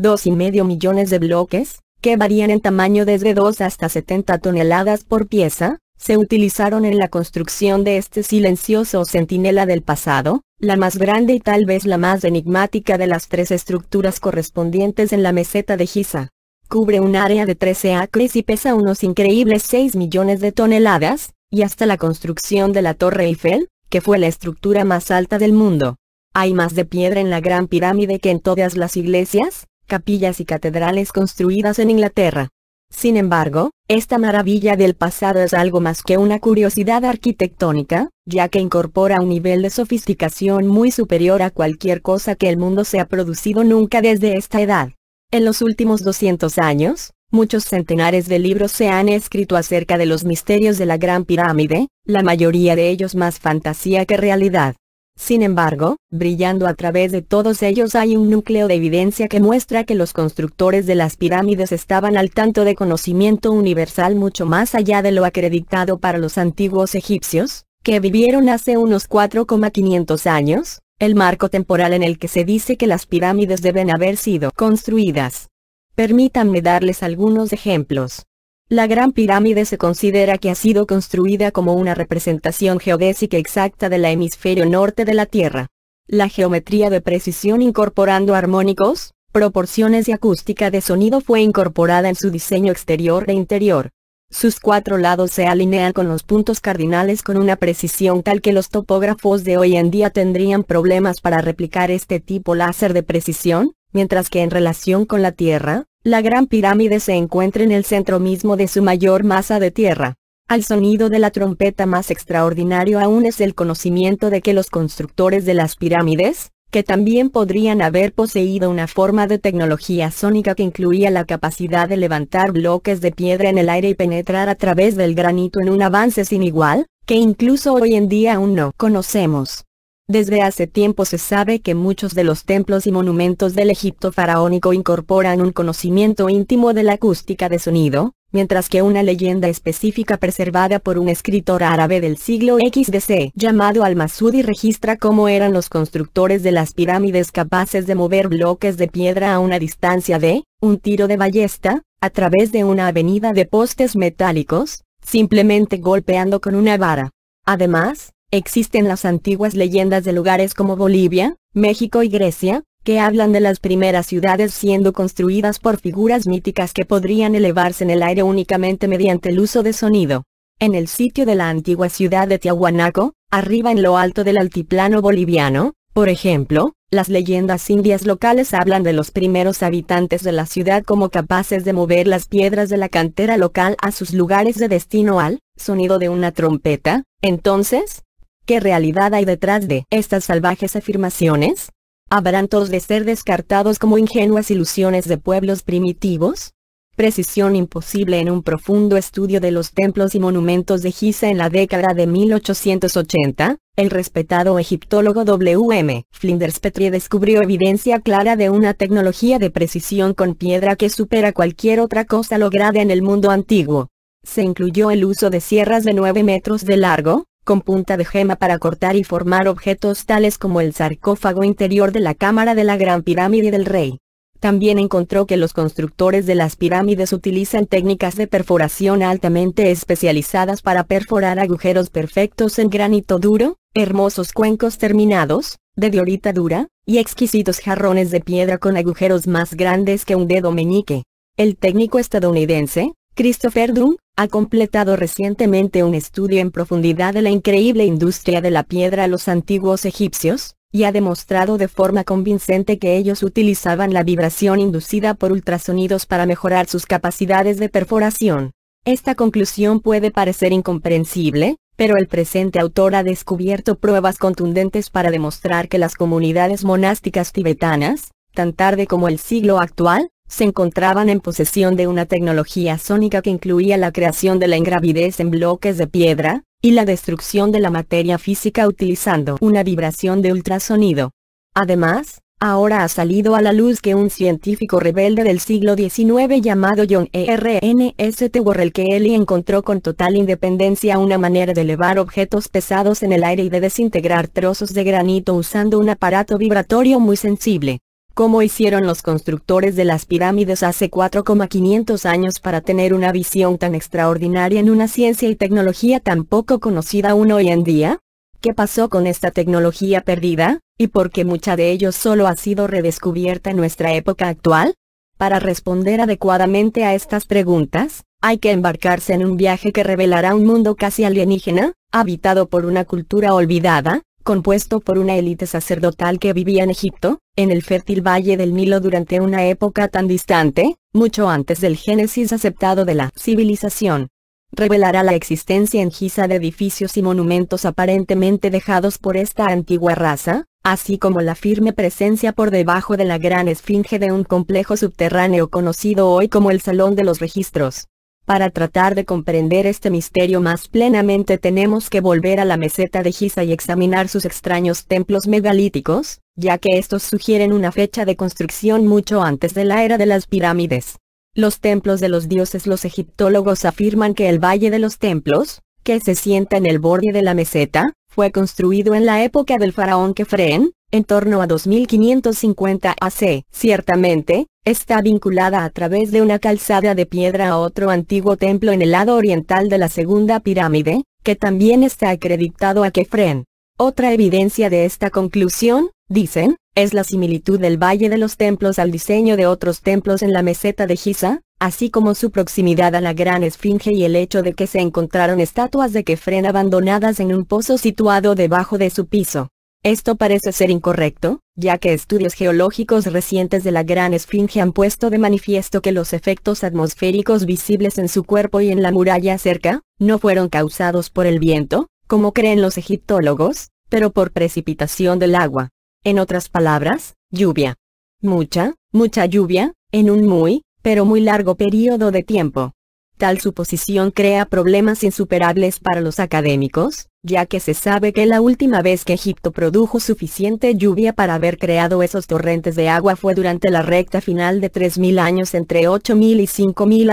Dos y medio millones de bloques, que varían en tamaño desde 2 hasta 70 toneladas por pieza, se utilizaron en la construcción de este silencioso centinela del pasado, la más grande y tal vez la más enigmática de las tres estructuras correspondientes en la meseta de Giza. Cubre un área de 13 acres y pesa unos increíbles 6 millones de toneladas, y hasta la construcción de la Torre Eiffel, que fue la estructura más alta del mundo. Hay más de piedra en la Gran Pirámide que en todas las iglesias, capillas y catedrales construidas en Inglaterra. Sin embargo, esta maravilla del pasado es algo más que una curiosidad arquitectónica, ya que incorpora un nivel de sofisticación muy superior a cualquier cosa que el mundo se ha producido nunca desde esta edad. En los últimos 200 años, muchos centenares de libros se han escrito acerca de los misterios de la Gran Pirámide, la mayoría de ellos más fantasía que realidad. Sin embargo, brillando a través de todos ellos hay un núcleo de evidencia que muestra que los constructores de las pirámides estaban al tanto de conocimiento universal mucho más allá de lo acreditado para los antiguos egipcios, que vivieron hace unos 4,500 años, el marco temporal en el que se dice que las pirámides deben haber sido construidas. Permítanme darles algunos ejemplos. La Gran Pirámide se considera que ha sido construida como una representación geodésica exacta del hemisferio norte de la Tierra. La geometría de precisión incorporando armónicos, proporciones y acústica de sonido fue incorporada en su diseño exterior e interior. Sus cuatro lados se alinean con los puntos cardinales con una precisión tal que los topógrafos de hoy en día tendrían problemas para replicar este tipo láser de precisión, mientras que en relación con la Tierra, la Gran Pirámide se encuentra en el centro mismo de su mayor masa de tierra. Al sonido de la trompeta más extraordinario aún es el conocimiento de que los constructores de las pirámides, que también podrían haber poseído una forma de tecnología sónica que incluía la capacidad de levantar bloques de piedra en el aire y penetrar a través del granito en un avance sin igual, que incluso hoy en día aún no conocemos. Desde hace tiempo se sabe que muchos de los templos y monumentos del Egipto faraónico incorporan un conocimiento íntimo de la acústica de sonido, mientras que una leyenda específica preservada por un escritor árabe del siglo XDC llamado Al-Masudi registra cómo eran los constructores de las pirámides capaces de mover bloques de piedra a una distancia de, un tiro de ballesta, a través de una avenida de postes metálicos, simplemente golpeando con una vara. Además, Existen las antiguas leyendas de lugares como Bolivia, México y Grecia, que hablan de las primeras ciudades siendo construidas por figuras míticas que podrían elevarse en el aire únicamente mediante el uso de sonido. En el sitio de la antigua ciudad de Tiahuanaco, arriba en lo alto del altiplano boliviano, por ejemplo, las leyendas indias locales hablan de los primeros habitantes de la ciudad como capaces de mover las piedras de la cantera local a sus lugares de destino al sonido de una trompeta, entonces, ¿Qué realidad hay detrás de estas salvajes afirmaciones? ¿Habrán todos de ser descartados como ingenuas ilusiones de pueblos primitivos? Precisión imposible en un profundo estudio de los templos y monumentos de Giza en la década de 1880, el respetado egiptólogo W.M. Flinders Petrie descubrió evidencia clara de una tecnología de precisión con piedra que supera cualquier otra cosa lograda en el mundo antiguo. Se incluyó el uso de sierras de 9 metros de largo, con punta de gema para cortar y formar objetos tales como el sarcófago interior de la cámara de la Gran Pirámide del Rey. También encontró que los constructores de las pirámides utilizan técnicas de perforación altamente especializadas para perforar agujeros perfectos en granito duro, hermosos cuencos terminados, de diorita dura, y exquisitos jarrones de piedra con agujeros más grandes que un dedo meñique. El técnico estadounidense, Christopher Drum, ha completado recientemente un estudio en profundidad de la increíble industria de la piedra a los antiguos egipcios, y ha demostrado de forma convincente que ellos utilizaban la vibración inducida por ultrasonidos para mejorar sus capacidades de perforación. Esta conclusión puede parecer incomprensible, pero el presente autor ha descubierto pruebas contundentes para demostrar que las comunidades monásticas tibetanas, tan tarde como el siglo actual, se encontraban en posesión de una tecnología sónica que incluía la creación de la ingravidez en bloques de piedra, y la destrucción de la materia física utilizando una vibración de ultrasonido. Además, ahora ha salido a la luz que un científico rebelde del siglo XIX llamado John Ernst Worrell Kelly encontró con total independencia una manera de elevar objetos pesados en el aire y de desintegrar trozos de granito usando un aparato vibratorio muy sensible. ¿Cómo hicieron los constructores de las pirámides hace 4,500 años para tener una visión tan extraordinaria en una ciencia y tecnología tan poco conocida aún hoy en día? ¿Qué pasó con esta tecnología perdida, y por qué mucha de ello solo ha sido redescubierta en nuestra época actual? Para responder adecuadamente a estas preguntas, hay que embarcarse en un viaje que revelará un mundo casi alienígena, habitado por una cultura olvidada, compuesto por una élite sacerdotal que vivía en Egipto, en el fértil valle del Nilo durante una época tan distante, mucho antes del génesis aceptado de la civilización. Revelará la existencia en Giza de edificios y monumentos aparentemente dejados por esta antigua raza, así como la firme presencia por debajo de la gran esfinge de un complejo subterráneo conocido hoy como el Salón de los Registros. Para tratar de comprender este misterio más plenamente tenemos que volver a la meseta de Giza y examinar sus extraños templos megalíticos, ya que estos sugieren una fecha de construcción mucho antes de la era de las pirámides. Los templos de los dioses Los egiptólogos afirman que el Valle de los Templos, que se sienta en el borde de la meseta, fue construido en la época del faraón Kefren, en torno a 2550 AC. Ciertamente, está vinculada a través de una calzada de piedra a otro antiguo templo en el lado oriental de la segunda pirámide, que también está acreditado a Kefren. Otra evidencia de esta conclusión, dicen, es la similitud del Valle de los Templos al diseño de otros templos en la meseta de Giza, así como su proximidad a la Gran Esfinge y el hecho de que se encontraron estatuas de Kefren abandonadas en un pozo situado debajo de su piso. Esto parece ser incorrecto, ya que estudios geológicos recientes de la Gran Esfinge han puesto de manifiesto que los efectos atmosféricos visibles en su cuerpo y en la muralla cerca, no fueron causados por el viento, como creen los egiptólogos, pero por precipitación del agua. En otras palabras, lluvia. Mucha, mucha lluvia, en un muy, pero muy largo periodo de tiempo. Tal suposición crea problemas insuperables para los académicos, ya que se sabe que la última vez que Egipto produjo suficiente lluvia para haber creado esos torrentes de agua fue durante la recta final de 3.000 años entre 8.000 y 5.000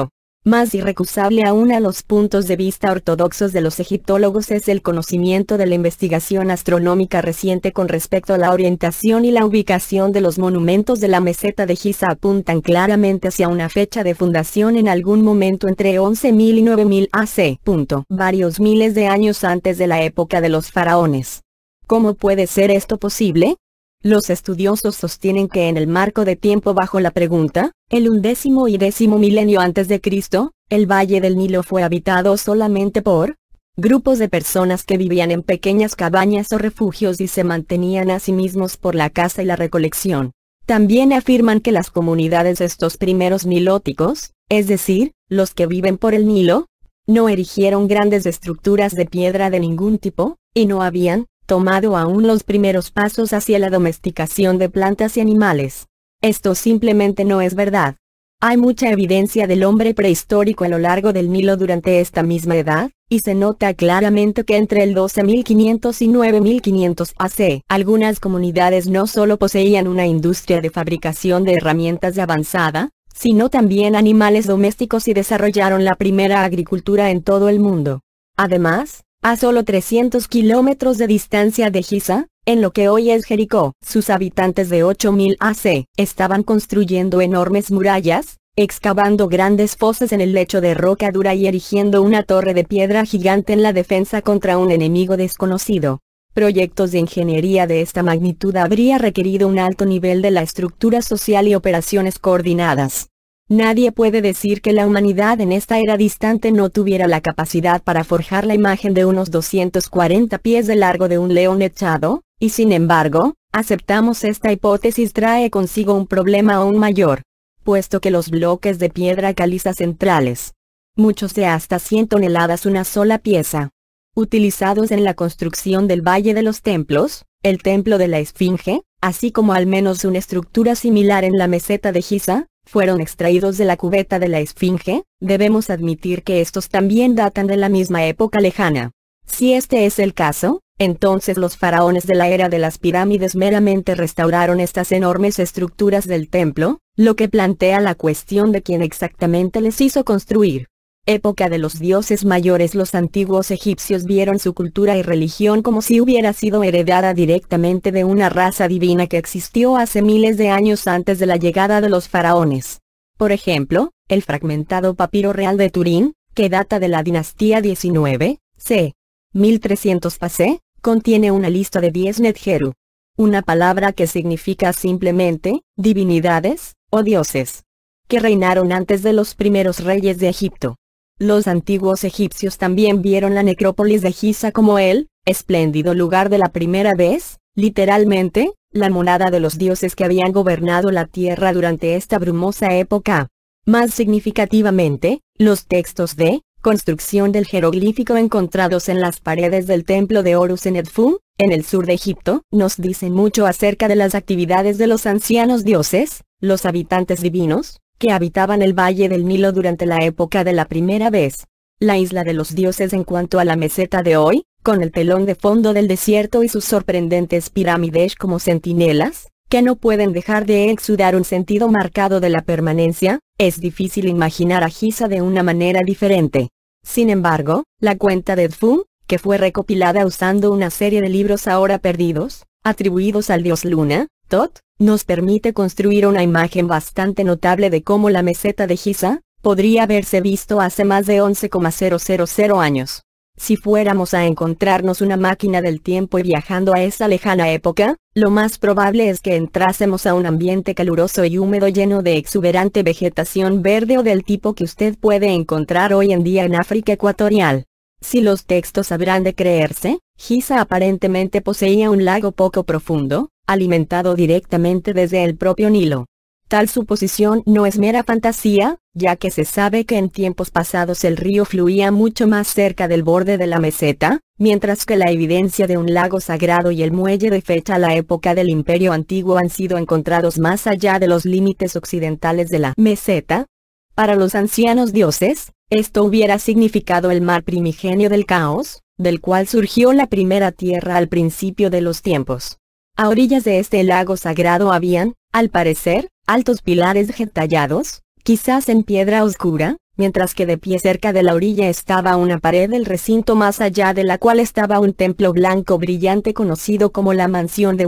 a.C. Más irrecusable aún a los puntos de vista ortodoxos de los egiptólogos es el conocimiento de la investigación astronómica reciente con respecto a la orientación y la ubicación de los monumentos de la meseta de Giza apuntan claramente hacia una fecha de fundación en algún momento entre 11.000 y 9.000 AC. Punto. Varios miles de años antes de la época de los faraones. ¿Cómo puede ser esto posible? Los estudiosos sostienen que en el marco de tiempo bajo la pregunta, el undécimo y décimo milenio antes de Cristo, el valle del Nilo fue habitado solamente por grupos de personas que vivían en pequeñas cabañas o refugios y se mantenían a sí mismos por la caza y la recolección. También afirman que las comunidades de estos primeros nilóticos, es decir, los que viven por el Nilo, no erigieron grandes estructuras de piedra de ningún tipo, y no habían, tomado aún los primeros pasos hacia la domesticación de plantas y animales. Esto simplemente no es verdad. Hay mucha evidencia del hombre prehistórico a lo largo del Nilo durante esta misma edad, y se nota claramente que entre el 12.500 y 9.500 AC, algunas comunidades no solo poseían una industria de fabricación de herramientas de avanzada, sino también animales domésticos y desarrollaron la primera agricultura en todo el mundo. Además, a solo 300 kilómetros de distancia de Giza, en lo que hoy es Jericó. Sus habitantes de 8000 AC estaban construyendo enormes murallas, excavando grandes fosas en el lecho de roca dura y erigiendo una torre de piedra gigante en la defensa contra un enemigo desconocido. Proyectos de ingeniería de esta magnitud habría requerido un alto nivel de la estructura social y operaciones coordinadas. Nadie puede decir que la humanidad en esta era distante no tuviera la capacidad para forjar la imagen de unos 240 pies de largo de un león echado, y sin embargo, aceptamos esta hipótesis trae consigo un problema aún mayor, puesto que los bloques de piedra caliza centrales, muchos de hasta 100 toneladas una sola pieza, utilizados en la construcción del Valle de los Templos, el Templo de la Esfinge, así como al menos una estructura similar en la meseta de Giza, fueron extraídos de la cubeta de la Esfinge, debemos admitir que estos también datan de la misma época lejana. Si este es el caso, entonces los faraones de la era de las pirámides meramente restauraron estas enormes estructuras del templo, lo que plantea la cuestión de quién exactamente les hizo construir época de los dioses mayores los antiguos egipcios vieron su cultura y religión como si hubiera sido heredada directamente de una raza divina que existió hace miles de años antes de la llegada de los faraones. Por ejemplo, el fragmentado papiro real de Turín, que data de la dinastía 19, c. 1300 pasé, contiene una lista de 10 Netgeru. Una palabra que significa simplemente, divinidades, o dioses que reinaron antes de los primeros reyes de Egipto. Los antiguos egipcios también vieron la necrópolis de Giza como el, espléndido lugar de la primera vez, literalmente, la monada de los dioses que habían gobernado la tierra durante esta brumosa época. Más significativamente, los textos de, construcción del jeroglífico encontrados en las paredes del templo de Horus en Edfú, en el sur de Egipto, nos dicen mucho acerca de las actividades de los ancianos dioses, los habitantes divinos, que habitaban el valle del Nilo durante la época de la primera vez. La isla de los dioses en cuanto a la meseta de hoy, con el telón de fondo del desierto y sus sorprendentes pirámides como centinelas, que no pueden dejar de exudar un sentido marcado de la permanencia, es difícil imaginar a Giza de una manera diferente. Sin embargo, la cuenta de Edfu, que fue recopilada usando una serie de libros ahora perdidos, atribuidos al dios Luna, Tot, nos permite construir una imagen bastante notable de cómo la meseta de Giza, podría haberse visto hace más de 11,000 años. Si fuéramos a encontrarnos una máquina del tiempo y viajando a esa lejana época, lo más probable es que entrásemos a un ambiente caluroso y húmedo lleno de exuberante vegetación verde o del tipo que usted puede encontrar hoy en día en África ecuatorial. Si los textos habrán de creerse, Giza aparentemente poseía un lago poco profundo, alimentado directamente desde el propio Nilo. Tal suposición no es mera fantasía, ya que se sabe que en tiempos pasados el río fluía mucho más cerca del borde de la meseta, mientras que la evidencia de un lago sagrado y el muelle de fecha a la época del Imperio Antiguo han sido encontrados más allá de los límites occidentales de la meseta. Para los ancianos dioses, esto hubiera significado el mar primigenio del caos, del cual surgió la primera tierra al principio de los tiempos. A orillas de este lago sagrado habían, al parecer, altos pilares detallados, quizás en piedra oscura, mientras que de pie cerca de la orilla estaba una pared del recinto más allá de la cual estaba un templo blanco brillante conocido como la mansión de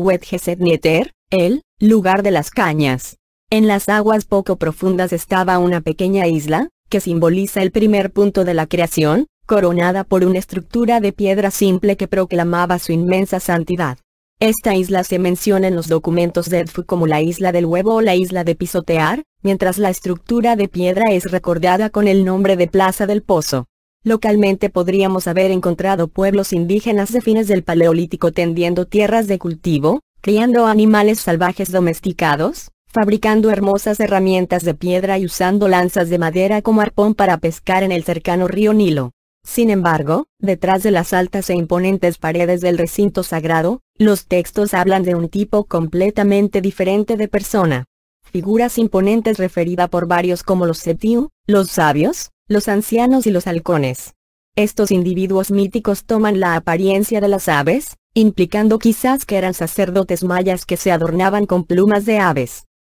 Nieter, el lugar de las cañas. En las aguas poco profundas estaba una pequeña isla, que simboliza el primer punto de la creación, coronada por una estructura de piedra simple que proclamaba su inmensa santidad. Esta isla se menciona en los documentos de Edfu como la isla del huevo o la isla de pisotear, mientras la estructura de piedra es recordada con el nombre de Plaza del Pozo. Localmente podríamos haber encontrado pueblos indígenas de fines del Paleolítico tendiendo tierras de cultivo, criando animales salvajes domesticados, fabricando hermosas herramientas de piedra y usando lanzas de madera como arpón para pescar en el cercano río Nilo. Sin embargo, detrás de las altas e imponentes paredes del recinto sagrado, los textos hablan de un tipo completamente diferente de persona. Figuras imponentes referida por varios como los septiu, los sabios, los ancianos y los halcones. Estos individuos míticos toman la apariencia de las aves, implicando quizás que eran sacerdotes mayas que se adornaban con plumas de aves.